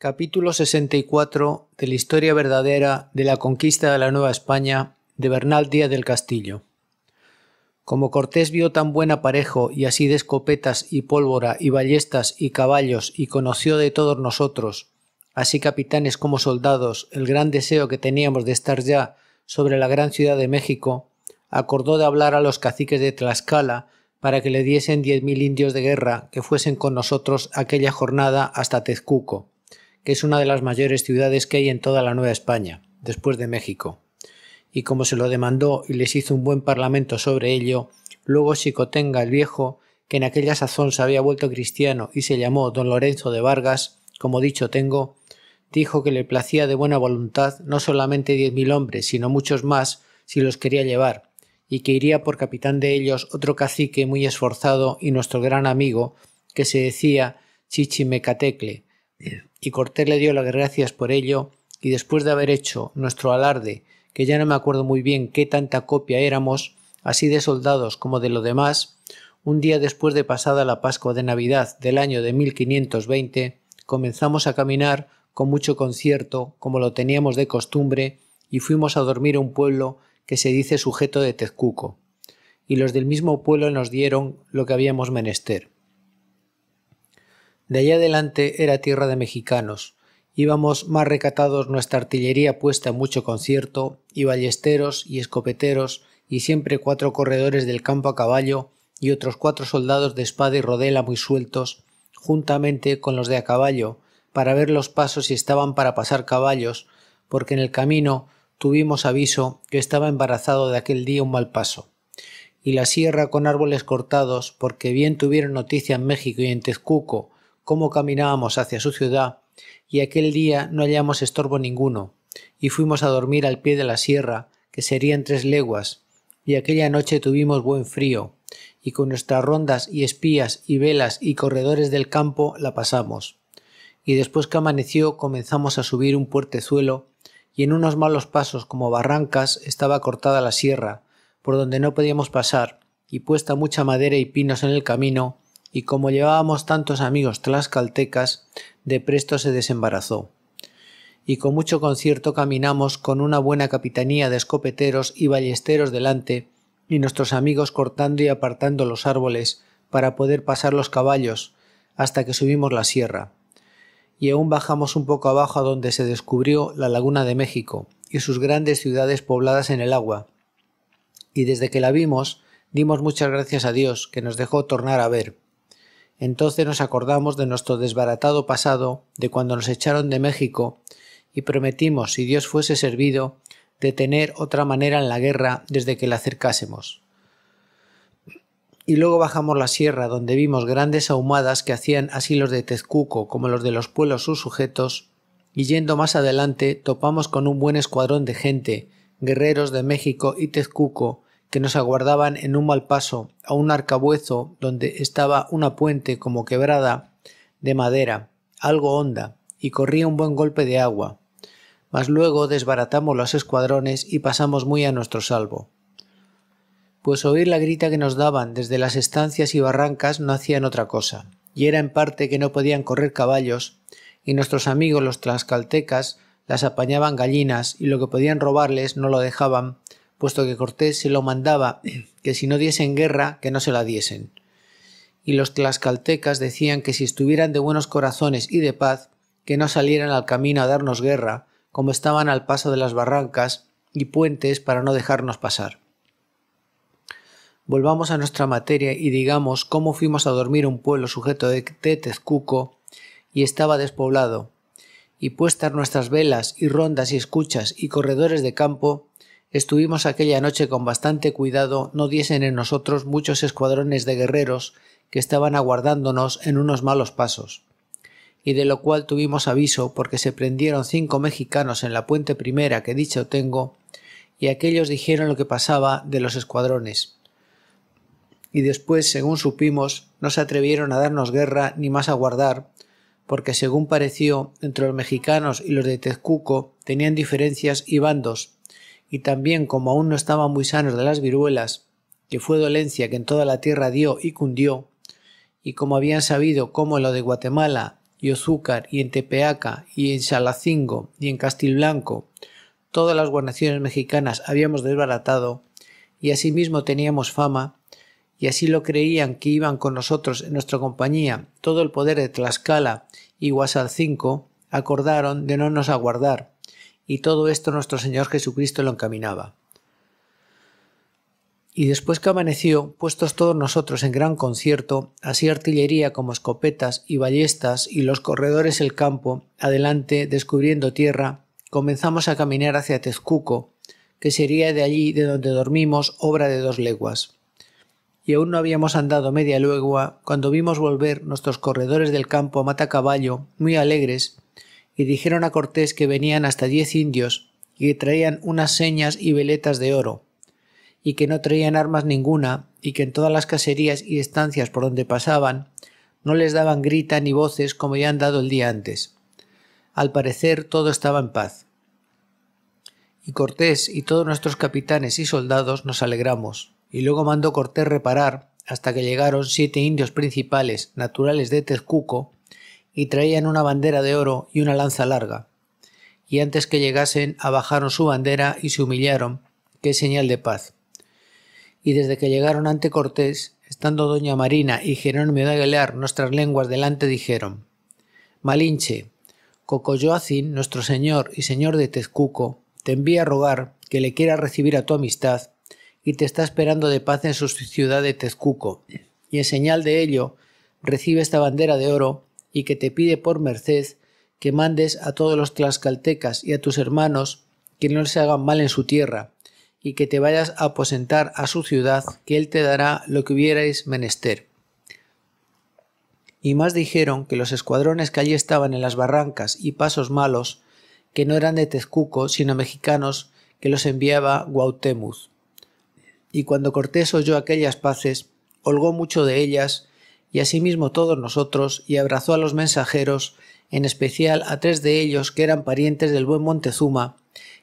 Capítulo 64 de la historia verdadera de la conquista de la Nueva España de Bernal Díaz del Castillo. Como Cortés vio tan buen aparejo y así de escopetas y pólvora y ballestas y caballos y conoció de todos nosotros, así capitanes como soldados, el gran deseo que teníamos de estar ya sobre la gran ciudad de México, acordó de hablar a los caciques de Tlaxcala para que le diesen diez mil indios de guerra que fuesen con nosotros aquella jornada hasta Tezcuco que es una de las mayores ciudades que hay en toda la Nueva España, después de México. Y como se lo demandó y les hizo un buen parlamento sobre ello, luego Xicotenga el Viejo, que en aquella sazón se había vuelto cristiano y se llamó don Lorenzo de Vargas, como dicho tengo, dijo que le placía de buena voluntad no solamente diez mil hombres, sino muchos más, si los quería llevar, y que iría por capitán de ellos otro cacique muy esforzado y nuestro gran amigo, que se decía Chichimecatecle, y Cortés le dio las gracias por ello, y después de haber hecho nuestro alarde, que ya no me acuerdo muy bien qué tanta copia éramos, así de soldados como de lo demás, un día después de pasada la Pascua de Navidad del año de 1520, comenzamos a caminar con mucho concierto, como lo teníamos de costumbre, y fuimos a dormir a un pueblo que se dice sujeto de Tezcuco, y los del mismo pueblo nos dieron lo que habíamos menester. De allá adelante era tierra de mexicanos. Íbamos más recatados nuestra artillería puesta en mucho concierto, y ballesteros y escopeteros, y siempre cuatro corredores del campo a caballo, y otros cuatro soldados de espada y rodela muy sueltos, juntamente con los de a caballo, para ver los pasos si estaban para pasar caballos, porque en el camino tuvimos aviso que estaba embarazado de aquel día un mal paso. Y la sierra con árboles cortados, porque bien tuvieron noticia en México y en Tezcuco, cómo caminábamos hacia su ciudad, y aquel día no hallamos estorbo ninguno, y fuimos a dormir al pie de la sierra, que serían tres leguas, y aquella noche tuvimos buen frío, y con nuestras rondas y espías y velas y corredores del campo la pasamos. Y después que amaneció comenzamos a subir un puertezuelo, y en unos malos pasos como barrancas estaba cortada la sierra, por donde no podíamos pasar, y puesta mucha madera y pinos en el camino, y como llevábamos tantos amigos tlaxcaltecas, de presto se desembarazó. Y con mucho concierto caminamos con una buena capitanía de escopeteros y ballesteros delante, y nuestros amigos cortando y apartando los árboles para poder pasar los caballos, hasta que subimos la sierra. Y aún bajamos un poco abajo a donde se descubrió la laguna de México y sus grandes ciudades pobladas en el agua. Y desde que la vimos, dimos muchas gracias a Dios que nos dejó tornar a ver entonces nos acordamos de nuestro desbaratado pasado, de cuando nos echaron de México, y prometimos, si Dios fuese servido, de tener otra manera en la guerra desde que la acercásemos. Y luego bajamos la sierra, donde vimos grandes ahumadas que hacían así los de Tezcuco como los de los pueblos sus sujetos, y yendo más adelante topamos con un buen escuadrón de gente, guerreros de México y Tezcuco, que nos aguardaban en un mal paso a un arcabuezo donde estaba una puente como quebrada de madera, algo honda, y corría un buen golpe de agua. Mas luego desbaratamos los escuadrones y pasamos muy a nuestro salvo. Pues oír la grita que nos daban desde las estancias y barrancas no hacían otra cosa, y era en parte que no podían correr caballos, y nuestros amigos los tlascaltecas las apañaban gallinas y lo que podían robarles no lo dejaban puesto que Cortés se lo mandaba que si no diesen guerra, que no se la diesen. Y los tlaxcaltecas decían que si estuvieran de buenos corazones y de paz, que no salieran al camino a darnos guerra, como estaban al paso de las barrancas y puentes para no dejarnos pasar. Volvamos a nuestra materia y digamos cómo fuimos a dormir un pueblo sujeto de Tezcuco y estaba despoblado, y puestas nuestras velas y rondas y escuchas y corredores de campo, estuvimos aquella noche con bastante cuidado no diesen en nosotros muchos escuadrones de guerreros que estaban aguardándonos en unos malos pasos, y de lo cual tuvimos aviso porque se prendieron cinco mexicanos en la puente primera que dicho tengo, y aquellos dijeron lo que pasaba de los escuadrones. Y después, según supimos, no se atrevieron a darnos guerra ni más a guardar porque según pareció, entre los mexicanos y los de Tezcuco tenían diferencias y bandos, y también como aún no estaban muy sanos de las viruelas, que fue dolencia que en toda la tierra dio y cundió, y como habían sabido cómo lo de Guatemala y Ozúcar y en Tepeaca y en Xalacingo y en Castilblanco todas las guarniciones mexicanas habíamos desbaratado, y asimismo teníamos fama, y así lo creían que iban con nosotros en nuestra compañía todo el poder de Tlaxcala y Guasalcinco, acordaron de no nos aguardar, y todo esto nuestro Señor Jesucristo lo encaminaba. Y después que amaneció, puestos todos nosotros en gran concierto, así artillería como escopetas y ballestas y los corredores el campo, adelante, descubriendo tierra, comenzamos a caminar hacia Tezcuco, que sería de allí de donde dormimos obra de dos leguas. Y aún no habíamos andado media legua cuando vimos volver nuestros corredores del campo a caballo, muy alegres, y dijeron a Cortés que venían hasta diez indios y que traían unas señas y veletas de oro, y que no traían armas ninguna, y que en todas las caserías y estancias por donde pasaban no les daban grita ni voces como ya han dado el día antes. Al parecer todo estaba en paz. Y Cortés y todos nuestros capitanes y soldados nos alegramos, y luego mandó Cortés reparar hasta que llegaron siete indios principales, naturales de Tezcuco, y traían una bandera de oro y una lanza larga. Y antes que llegasen abajaron su bandera y se humillaron, que es señal de paz. Y desde que llegaron ante Cortés, estando doña Marina y Jerónimo de Aguilar nuestras lenguas delante, dijeron, Malinche, Cocoyoacín, nuestro señor y señor de Tezcuco, te envía a rogar que le quiera recibir a tu amistad y te está esperando de paz en su ciudad de Tezcuco. Y en señal de ello, recibe esta bandera de oro y que te pide por merced que mandes a todos los tlaxcaltecas y a tus hermanos que no les hagan mal en su tierra, y que te vayas a aposentar a su ciudad, que él te dará lo que hubierais menester. Y más dijeron que los escuadrones que allí estaban en las barrancas y pasos malos, que no eran de Tezcuco, sino mexicanos, que los enviaba Guautemuz. Y cuando Cortés oyó aquellas paces, holgó mucho de ellas y asimismo todos nosotros, y abrazó a los mensajeros, en especial a tres de ellos que eran parientes del buen Montezuma,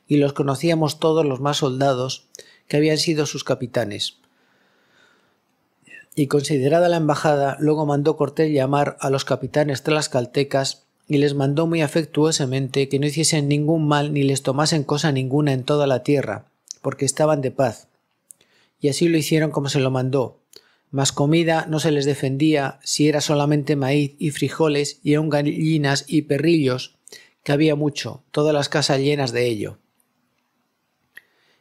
y los conocíamos todos los más soldados, que habían sido sus capitanes. Y considerada la embajada, luego mandó Cortés llamar a los capitanes tlaxcaltecas y les mandó muy afectuosamente que no hiciesen ningún mal ni les tomasen cosa ninguna en toda la tierra, porque estaban de paz. Y así lo hicieron como se lo mandó, más comida no se les defendía si era solamente maíz y frijoles y aún gallinas y perrillos, que había mucho, todas las casas llenas de ello.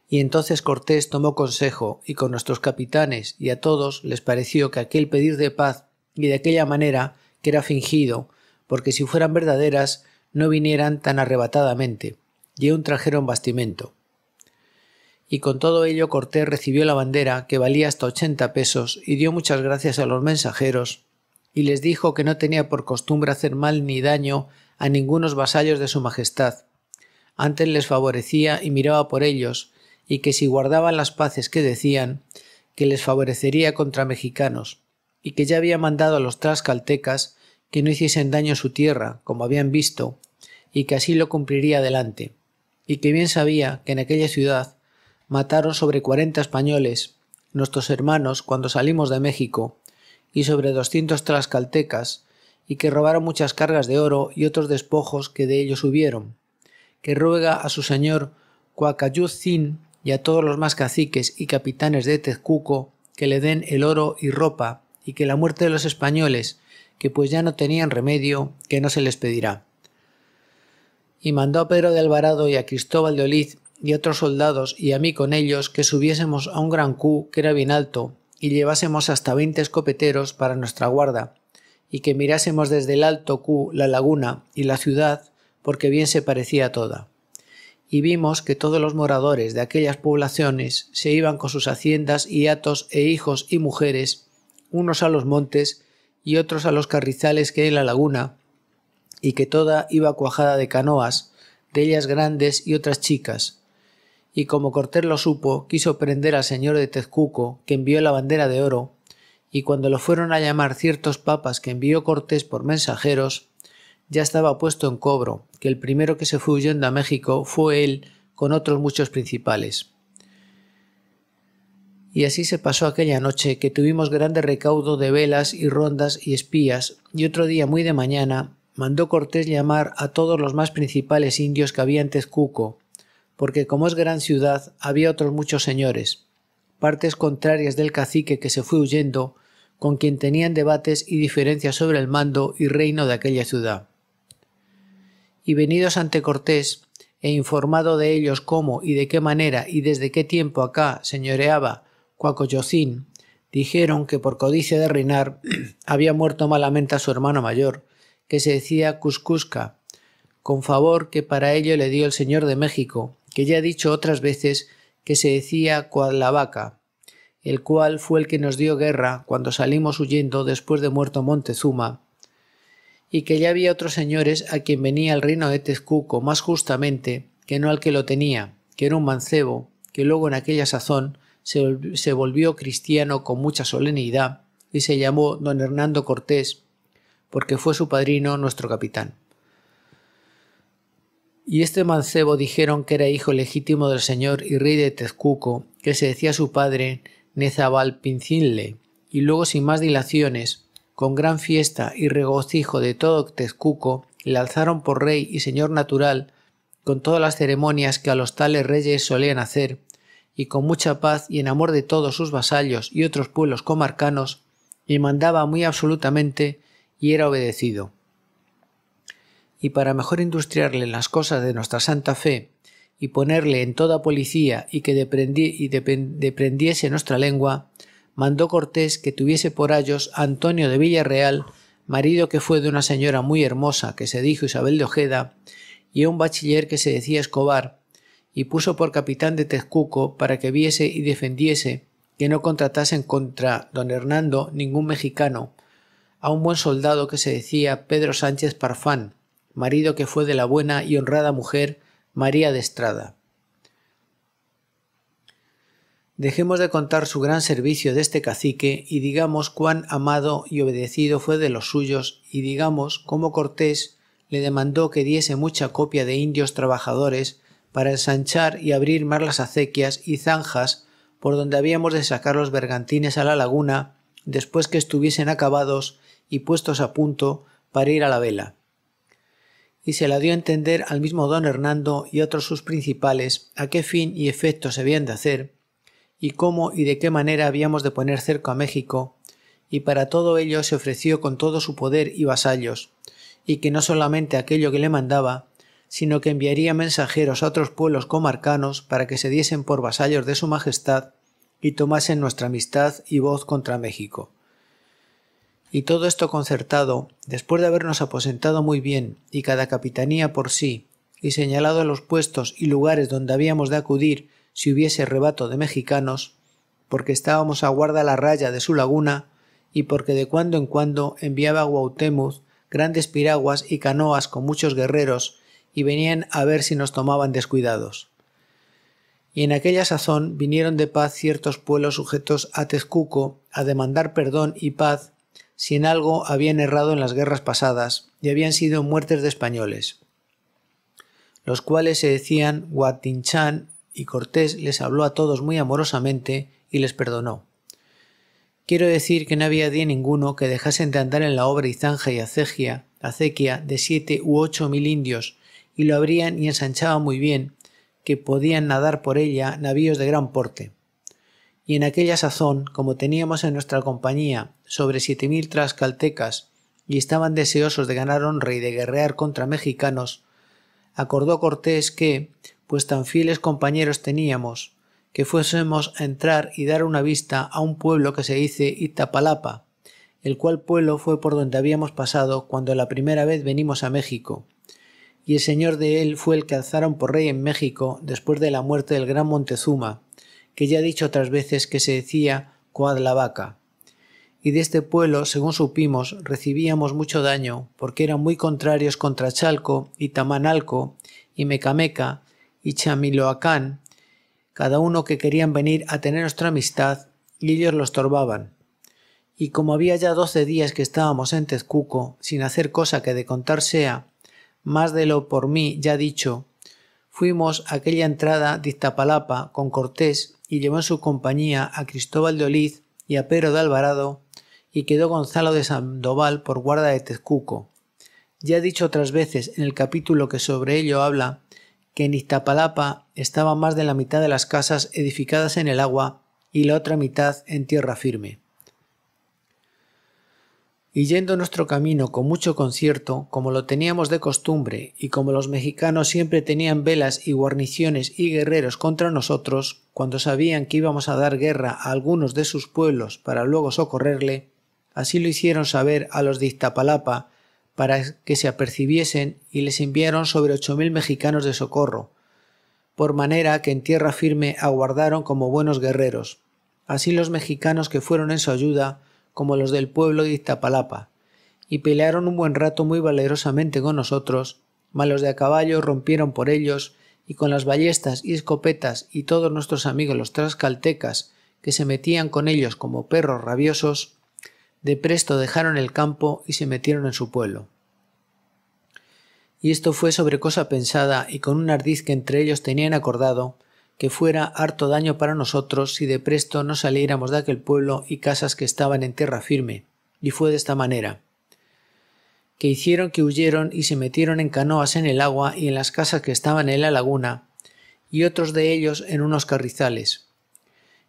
Y entonces Cortés tomó consejo y con nuestros capitanes y a todos les pareció que aquel pedir de paz y de aquella manera que era fingido, porque si fueran verdaderas no vinieran tan arrebatadamente, y aun trajeron bastimento y con todo ello Cortés recibió la bandera que valía hasta ochenta pesos y dio muchas gracias a los mensajeros y les dijo que no tenía por costumbre hacer mal ni daño a ningunos vasallos de su majestad. Antes les favorecía y miraba por ellos, y que si guardaban las paces que decían, que les favorecería contra mexicanos, y que ya había mandado a los trascaltecas que no hiciesen daño a su tierra, como habían visto, y que así lo cumpliría adelante, y que bien sabía que en aquella ciudad mataron sobre cuarenta españoles, nuestros hermanos, cuando salimos de México, y sobre 200 tlaxcaltecas, y que robaron muchas cargas de oro y otros despojos que de ellos hubieron, que ruega a su señor Cuacayuzín y a todos los más caciques y capitanes de Tezcuco que le den el oro y ropa, y que la muerte de los españoles, que pues ya no tenían remedio, que no se les pedirá. Y mandó a Pedro de Alvarado y a Cristóbal de Oliz y otros soldados y a mí con ellos que subiésemos a un gran cu que era bien alto y llevásemos hasta veinte escopeteros para nuestra guarda y que mirásemos desde el alto cu la laguna y la ciudad porque bien se parecía toda. Y vimos que todos los moradores de aquellas poblaciones se iban con sus haciendas y atos e hijos y mujeres, unos a los montes y otros a los carrizales que hay en la laguna, y que toda iba cuajada de canoas, de ellas grandes y otras chicas, y como Cortés lo supo, quiso prender al señor de Tezcuco, que envió la bandera de oro, y cuando lo fueron a llamar ciertos papas que envió Cortés por mensajeros, ya estaba puesto en cobro, que el primero que se fue huyendo a México fue él con otros muchos principales. Y así se pasó aquella noche, que tuvimos grande recaudo de velas y rondas y espías, y otro día muy de mañana mandó Cortés llamar a todos los más principales indios que había en Tezcuco, porque como es gran ciudad había otros muchos señores, partes contrarias del cacique que se fue huyendo, con quien tenían debates y diferencias sobre el mando y reino de aquella ciudad. Y venidos ante Cortés, e informado de ellos cómo y de qué manera y desde qué tiempo acá señoreaba Cuacoyocín, dijeron que por codicia de reinar había muerto malamente a su hermano mayor, que se decía Cuscusca, con favor que para ello le dio el señor de México, que ya he dicho otras veces que se decía Cuadlavaca, el cual fue el que nos dio guerra cuando salimos huyendo después de muerto Montezuma, y que ya había otros señores a quien venía el reino de Tezcuco más justamente que no al que lo tenía, que era un mancebo, que luego en aquella sazón se volvió cristiano con mucha solemnidad y se llamó don Hernando Cortés, porque fue su padrino nuestro capitán. Y este mancebo dijeron que era hijo legítimo del señor y rey de Tezcuco, que se decía su padre Nezabal Pincinle, y luego sin más dilaciones, con gran fiesta y regocijo de todo Tezcuco, le alzaron por rey y señor natural, con todas las ceremonias que a los tales reyes solían hacer, y con mucha paz y en amor de todos sus vasallos y otros pueblos comarcanos, y mandaba muy absolutamente y era obedecido y para mejor industriarle las cosas de nuestra santa fe y ponerle en toda policía y que deprendiese nuestra lengua, mandó Cortés que tuviese por ayos a Antonio de Villarreal, marido que fue de una señora muy hermosa que se dijo Isabel de Ojeda, y a un bachiller que se decía Escobar, y puso por capitán de Tezcuco para que viese y defendiese que no contratasen contra don Hernando ningún mexicano, a un buen soldado que se decía Pedro Sánchez Parfán, marido que fue de la buena y honrada mujer María de Estrada. Dejemos de contar su gran servicio de este cacique y digamos cuán amado y obedecido fue de los suyos y digamos cómo Cortés le demandó que diese mucha copia de indios trabajadores para ensanchar y abrir más las acequias y zanjas por donde habíamos de sacar los bergantines a la laguna después que estuviesen acabados y puestos a punto para ir a la vela y se la dio a entender al mismo don Hernando y otros sus principales a qué fin y efecto se habían de hacer, y cómo y de qué manera habíamos de poner cerco a México, y para todo ello se ofreció con todo su poder y vasallos, y que no solamente aquello que le mandaba, sino que enviaría mensajeros a otros pueblos comarcanos para que se diesen por vasallos de su Majestad y tomasen nuestra amistad y voz contra México. Y todo esto concertado, después de habernos aposentado muy bien, y cada capitanía por sí, y señalado los puestos y lugares donde habíamos de acudir si hubiese rebato de mexicanos, porque estábamos a guarda la raya de su laguna, y porque de cuando en cuando enviaba a Guautemuz grandes piraguas y canoas con muchos guerreros, y venían a ver si nos tomaban descuidados. Y en aquella sazón vinieron de paz ciertos pueblos sujetos a Tezcuco a demandar perdón y paz si en algo habían errado en las guerras pasadas y habían sido muertes de españoles, los cuales se decían Guatinchán y Cortés les habló a todos muy amorosamente y les perdonó. Quiero decir que no había día ninguno que dejasen de andar en la obra zanja y acequia de siete u ocho mil indios, y lo abrían y ensanchaban muy bien, que podían nadar por ella navíos de gran porte. Y en aquella sazón, como teníamos en nuestra compañía sobre siete mil trascaltecas y estaban deseosos de ganar honra y de guerrear contra mexicanos, acordó Cortés que, pues tan fieles compañeros teníamos, que fuésemos a entrar y dar una vista a un pueblo que se dice Itapalapa, el cual pueblo fue por donde habíamos pasado cuando la primera vez venimos a México, y el señor de él fue el que alzaron por rey en México después de la muerte del gran Montezuma, que ya he dicho otras veces que se decía Coadlavaca y de este pueblo, según supimos, recibíamos mucho daño, porque eran muy contrarios contra Chalco y Tamanalco y Mecameca y Chamiloacán, cada uno que querían venir a tener nuestra amistad, y ellos los estorbaban. Y como había ya doce días que estábamos en Tezcuco, sin hacer cosa que de contar sea, más de lo por mí ya dicho, fuimos a aquella entrada de Iztapalapa con Cortés y llevó en su compañía a Cristóbal de Oliz y a Pedro de Alvarado y quedó Gonzalo de Sandoval por guarda de Tezcuco. Ya he dicho otras veces en el capítulo que sobre ello habla que en Iztapalapa estaba más de la mitad de las casas edificadas en el agua y la otra mitad en tierra firme. Y yendo nuestro camino con mucho concierto, como lo teníamos de costumbre, y como los mexicanos siempre tenían velas y guarniciones y guerreros contra nosotros, cuando sabían que íbamos a dar guerra a algunos de sus pueblos para luego socorrerle, Así lo hicieron saber a los de Iztapalapa para que se apercibiesen y les enviaron sobre ocho mil mexicanos de socorro, por manera que en tierra firme aguardaron como buenos guerreros, así los mexicanos que fueron en su ayuda como los del pueblo de Iztapalapa, y pelearon un buen rato muy valerosamente con nosotros, malos de a caballo rompieron por ellos, y con las ballestas y escopetas y todos nuestros amigos los trascaltecas que se metían con ellos como perros rabiosos, de presto dejaron el campo y se metieron en su pueblo. Y esto fue sobre cosa pensada y con un ardiz que entre ellos tenían acordado, que fuera harto daño para nosotros si de presto no saliéramos de aquel pueblo y casas que estaban en tierra firme, y fue de esta manera que hicieron que huyeron y se metieron en canoas en el agua y en las casas que estaban en la laguna, y otros de ellos en unos carrizales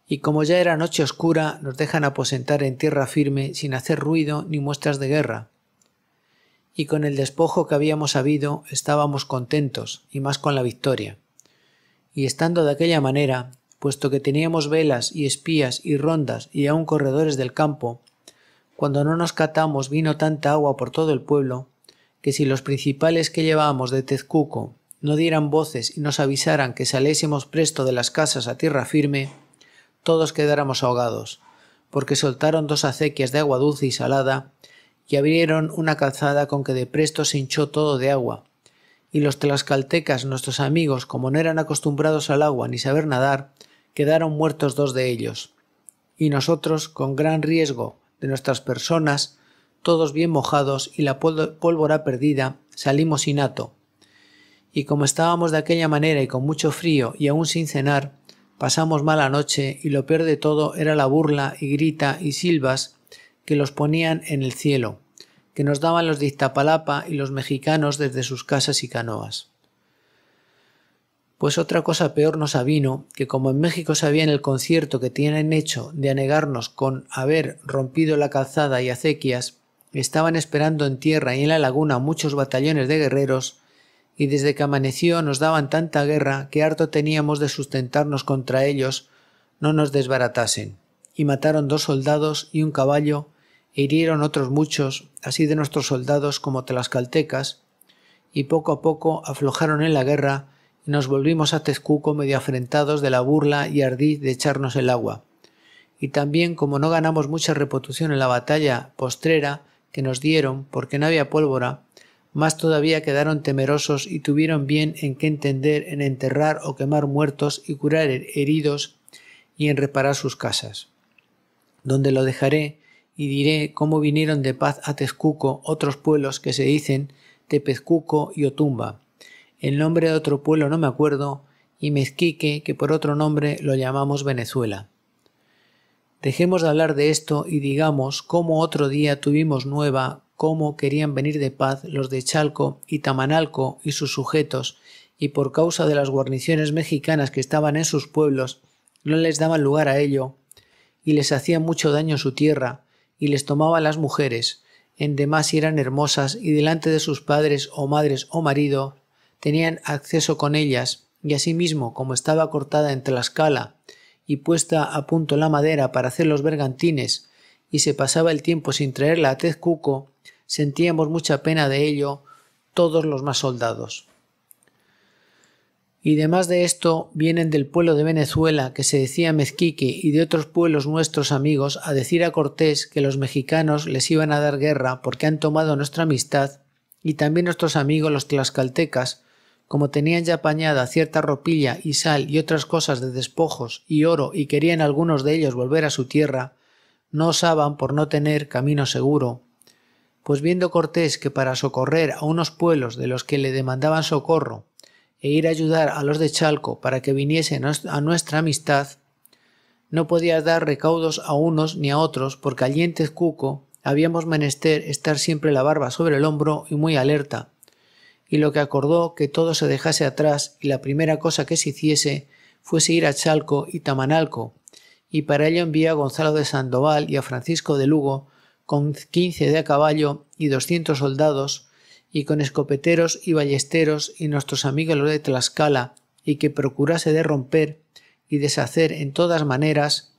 y como ya era noche oscura, nos dejan aposentar en tierra firme sin hacer ruido ni muestras de guerra. Y con el despojo que habíamos habido estábamos contentos, y más con la victoria. Y estando de aquella manera, puesto que teníamos velas y espías y rondas y aun corredores del campo, cuando no nos catamos vino tanta agua por todo el pueblo, que si los principales que llevábamos de Tezcuco no dieran voces y nos avisaran que saliésemos presto de las casas a tierra firme, todos quedáramos ahogados, porque soltaron dos acequias de agua dulce y salada, y abrieron una calzada con que de presto se hinchó todo de agua. Y los tlaxcaltecas, nuestros amigos, como no eran acostumbrados al agua ni saber nadar, quedaron muertos dos de ellos. Y nosotros, con gran riesgo de nuestras personas, todos bien mojados y la pólvora perdida, salimos innato. Y como estábamos de aquella manera y con mucho frío y aún sin cenar, Pasamos mala noche y lo peor de todo era la burla y grita y silbas que los ponían en el cielo, que nos daban los de y los mexicanos desde sus casas y canoas. Pues otra cosa peor nos avino, que como en México sabían el concierto que tienen hecho de anegarnos con haber rompido la calzada y acequias, estaban esperando en tierra y en la laguna muchos batallones de guerreros y desde que amaneció nos daban tanta guerra que harto teníamos de sustentarnos contra ellos no nos desbaratasen, y mataron dos soldados y un caballo, e hirieron otros muchos, así de nuestros soldados como tlaxcaltecas, y poco a poco aflojaron en la guerra, y nos volvimos a Tezcuco medio afrentados de la burla y ardiz de echarnos el agua. Y también como no ganamos mucha reputación en la batalla postrera que nos dieron porque no había pólvora, más todavía quedaron temerosos y tuvieron bien en qué entender en enterrar o quemar muertos y curar heridos y en reparar sus casas. Donde lo dejaré y diré cómo vinieron de paz a Tezcuco otros pueblos que se dicen Tepezcuco y Otumba. El nombre de otro pueblo no me acuerdo y Mezquique que por otro nombre lo llamamos Venezuela. Dejemos de hablar de esto y digamos cómo otro día tuvimos nueva cómo querían venir de paz los de Chalco y Tamanalco y sus sujetos, y por causa de las guarniciones mexicanas que estaban en sus pueblos, no les daban lugar a ello, y les hacía mucho daño su tierra, y les tomaban las mujeres, en demás eran hermosas, y delante de sus padres o madres o marido, tenían acceso con ellas, y asimismo, como estaba cortada en escala, y puesta a punto la madera para hacer los bergantines, y se pasaba el tiempo sin traerla a Tezcuco, sentíamos mucha pena de ello todos los más soldados. Y demás de esto, vienen del pueblo de Venezuela que se decía mezquique y de otros pueblos nuestros amigos a decir a Cortés que los mexicanos les iban a dar guerra porque han tomado nuestra amistad y también nuestros amigos los tlaxcaltecas, como tenían ya apañada cierta ropilla y sal y otras cosas de despojos y oro y querían algunos de ellos volver a su tierra, no osaban por no tener camino seguro pues viendo Cortés que para socorrer a unos pueblos de los que le demandaban socorro e ir a ayudar a los de Chalco para que viniesen a nuestra amistad, no podía dar recaudos a unos ni a otros porque allí en Tezcuco habíamos menester estar siempre la barba sobre el hombro y muy alerta, y lo que acordó que todo se dejase atrás y la primera cosa que se hiciese fuese ir a Chalco y Tamanalco, y para ello envió a Gonzalo de Sandoval y a Francisco de Lugo con 15 de a caballo y 200 soldados, y con escopeteros y ballesteros y nuestros amigos los de Tlaxcala, y que procurase de romper y deshacer en todas maneras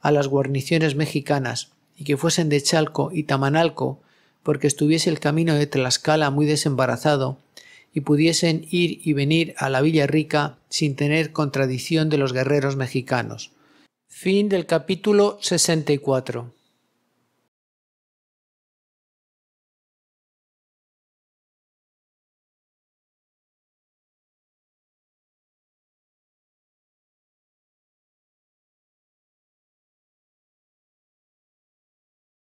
a las guarniciones mexicanas, y que fuesen de Chalco y Tamanalco, porque estuviese el camino de Tlaxcala muy desembarazado, y pudiesen ir y venir a la Villa Rica sin tener contradicción de los guerreros mexicanos. Fin del capítulo 64.